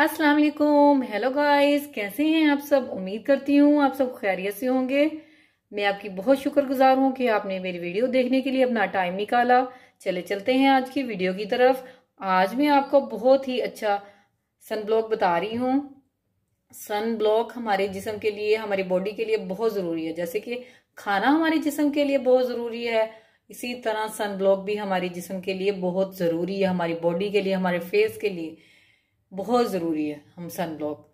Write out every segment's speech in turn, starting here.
अस्सलाम वालेकुम hello guys कैसे हैं आप सब उम्मीद करती हूँ आप सब खैरियत से होंगे मैं आपकी बहुत शुक्रगुजार हूँ कि आपने मेरी वीडियो देखने के लिए अपना टाइम निकाला चले चलते हैं आज की वीडियो की तरफ आज मैं आपको बहुत ही अच्छा सन ब्लॉक बता रही हूँ सन ब्लॉक हमारे जिसम के लिए हमारी बॉडी के लिए बहुत ज़रूरी है जैसे कि खाना हमारे जिसम के लिए बहुत ज़रूरी है इसी तरह सन ब्लॉक भी हमारे जिसम के लिए बहुत ज़रूरी है हमारी बॉडी के लिए हमारे फेस के लिए बहुत ज़रूरी है हम सन ब्लॉक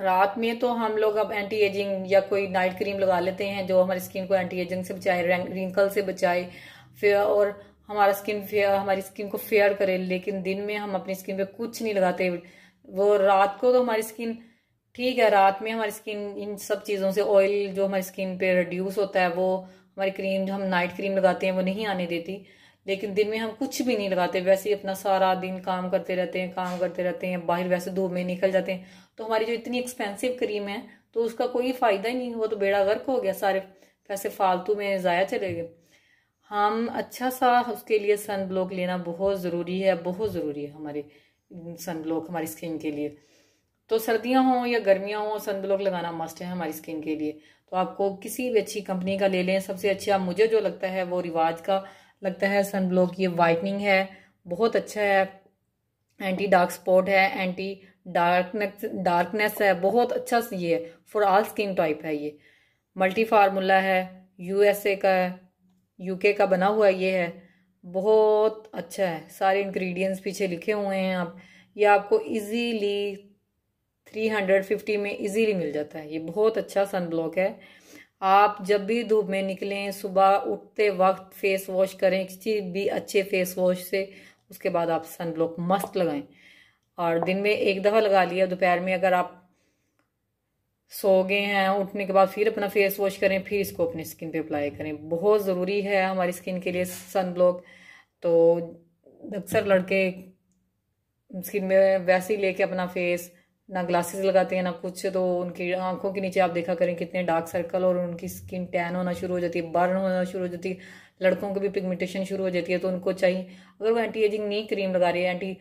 रात में तो हम लोग अब एंटी एजिंग या कोई नाइट क्रीम लगा लेते हैं जो हमारी स्किन को एंटी एजिंग से बचाए रिंकल से बचाए फिर और हमारा स्किन फेयर हमारी स्किन को फेयर करे लेकिन दिन में हम अपनी स्किन पे कुछ नहीं लगाते वो रात को तो हमारी स्किन ठीक है रात में हमारी स्किन इन सब चीज़ों से ऑयल जो हमारी स्किन पे रिड्यूस होता है वो हमारी क्रीम जो हम नाइट क्रीम लगाते हैं वो नहीं आने देती लेकिन दिन में हम कुछ भी नहीं लगाते वैसे ही अपना सारा दिन काम करते रहते हैं काम करते रहते हैं बाहर वैसे धूप में निकल जाते हैं तो हमारी जो इतनी एक्सपेंसिव क्रीम है तो उसका कोई फ़ायदा ही नहीं हुआ तो बेड़ा गर्क हो गया सारे पैसे फालतू में ज़ाया चले गए हम अच्छा सा उसके लिए सन ब्लॉक लेना बहुत ज़रूरी है बहुत ज़रूरी है हमारे सन ब्लॉक हमारी स्किन के लिए तो सर्दियां हों या गर्मियां हों सन ब्लॉक लगाना मस्ट है हमारी स्किन के लिए तो आपको किसी भी अच्छी कंपनी का ले लें सबसे अच्छा मुझे जो लगता है वो रिवाज का लगता है सन ब्लॉक ये वाइटनिंग है बहुत अच्छा है एंटी डार्क स्पॉट है एंटी डार्कनेस डार्कनेस है बहुत अच्छा ये है फॉर ऑल स्किन टाइप है ये मल्टी फार्मूला है यूएसए का है यूके का बना हुआ ये है बहुत अच्छा है सारे इंग्रेडिएंट्स पीछे लिखे हुए हैं आप ये आपको इजीली 350 में इजीली मिल जाता है ये बहुत अच्छा सन ब्लॉक है आप जब भी धूप में निकलें सुबह उठते वक्त फेस वॉश करें किसी भी अच्छे फेस वॉश से उसके बाद आप सन ब्लॉक मस्त लगाएं और दिन में एक दफ़ा लगा लिया दोपहर में अगर आप सो गए हैं उठने के बाद फिर अपना फेस वॉश करें फिर इसको अपनी स्किन पे अप्लाई करें बहुत ज़रूरी है हमारी स्किन के लिए सन ब्लॉक तो अक्सर लड़के स्किन में वैसे ही लेके अपना फेस ना ग्लासेस लगाते हैं ना कुछ तो उनकी आंखों के नीचे आप देखा करें कितने डार्क सर्कल और उनकी स्किन टैन होना शुरू हो जाती है बर्न होना शुरू हो जाती है लड़कों को भी पिगमेंटेशन शुरू हो जाती है तो उनको चाहिए अगर वो एंटी एजिंग नहीं क्रीम लगा रहे एंटी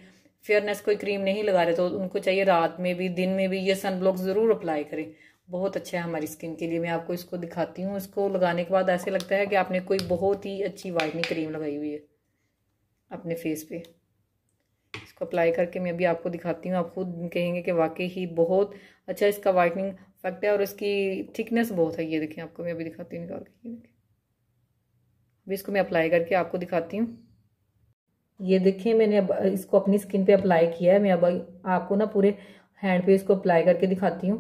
फेयरनेस कोई क्रीम नहीं लगा रहे तो उनको चाहिए रात में भी दिन में भी ये ब्लॉक ज़रूर अप्लाई करें बहुत अच्छा है हमारी स्किन के लिए मैं आपको इसको दिखाती हूँ इसको लगाने के बाद ऐसे लगता है कि आपने कोई बहुत ही अच्छी वाइटनिंग क्रीम लगाई हुई है अपने फेस पे इसको अप्लाई करके मैं अभी आपको दिखाती हूँ आप खुद कहेंगे कि वाकई ही बहुत अच्छा इसका वाइटनिंग इफेक्ट है और इसकी थिकनेस बहुत है ये देखें आपको मैं अभी दिखाती हूँ निकाल के ये देखें अभी इसको मैं अप्लाई करके आपको दिखाती हूँ ये देखें मैंने अब इसको अपनी स्किन पे अप्लाई किया है मैं अब आपको ना पूरे हैंड पे इसको अप्लाई करके दिखाती हूँ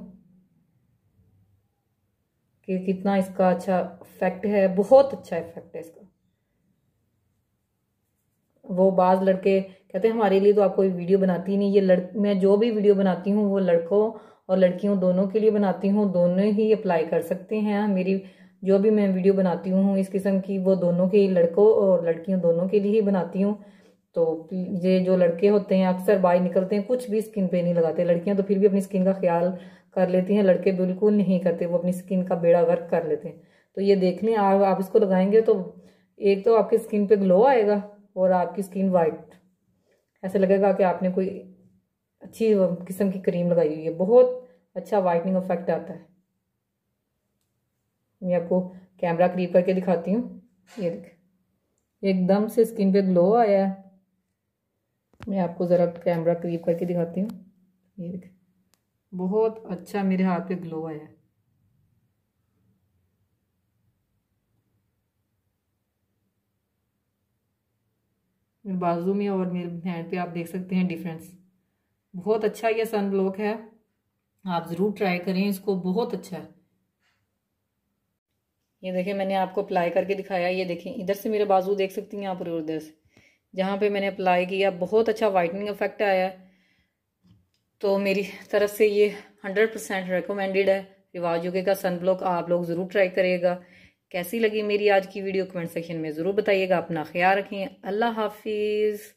कि कितना इसका अच्छा इफेक्ट है बहुत अच्छा इफेक्ट है इसका वो बाज़ लड़के कहते हैं हमारे लिए तो आप कोई वीडियो बनाती नहीं ये लड़ मैं जो भी वीडियो बनाती हूँ वो लड़कों और लड़कियों दोनों के लिए बनाती हूँ दोनों ही अप्लाई कर सकते हैं मेरी जो भी मैं वीडियो बनाती हूँ इस किस्म की वो दोनों के लड़कों और लड़कियों दोनों के लिए ही बनाती हूँ तो ये जो लड़के होते हैं अक्सर बाहर निकलते हैं कुछ भी स्किन पे नहीं लगाते लड़कियां तो फिर भी अपनी स्किन का ख्याल कर लेती हैं लड़के बिल्कुल नहीं करते वो अपनी स्किन का बेड़ा गर्क कर लेते हैं तो ये देख लें आप इसको लगाएंगे तो एक तो आपकी स्किन पे ग्लो आएगा और आपकी स्किन वाइट ऐसे लगेगा कि आपने कोई अच्छी किस्म की क्रीम लगाई हुई है बहुत अच्छा वाइटनिंग इफेक्ट आता है मैं आपको कैमरा क्रीप करके दिखाती हूँ ये देख एकदम से स्किन पे ग्लो आया है मैं आपको ज़रा कैमरा क्रीप करके दिखाती हूँ ये देख बहुत अच्छा मेरे हाथ पे ग्लो आया है बाजू में और मेरे हैंड पे आप देख सकते हैं डिफरेंस बहुत अच्छा ये सन ब्लॉक है आप ज़रूर ट्राई करें इसको बहुत अच्छा है ये देखें मैंने आपको अप्लाई करके दिखाया ये देखें इधर से मेरे बाजू देख सकती हैं आप उधर से जहाँ पे मैंने अप्लाई किया बहुत अच्छा वाइटनिंग इफेक्ट आया है तो मेरी तरफ से ये हंड्रेड परसेंट रिकमेंडेड है रिवाज योगे का सन ब्लॉक आप लोग ज़रूर ट्राई करिएगा कैसी लगी मेरी आज की वीडियो कमेंट सेक्शन में ज़रूर बताइएगा अपना ख्याल रखें अल्लाह हाफिज़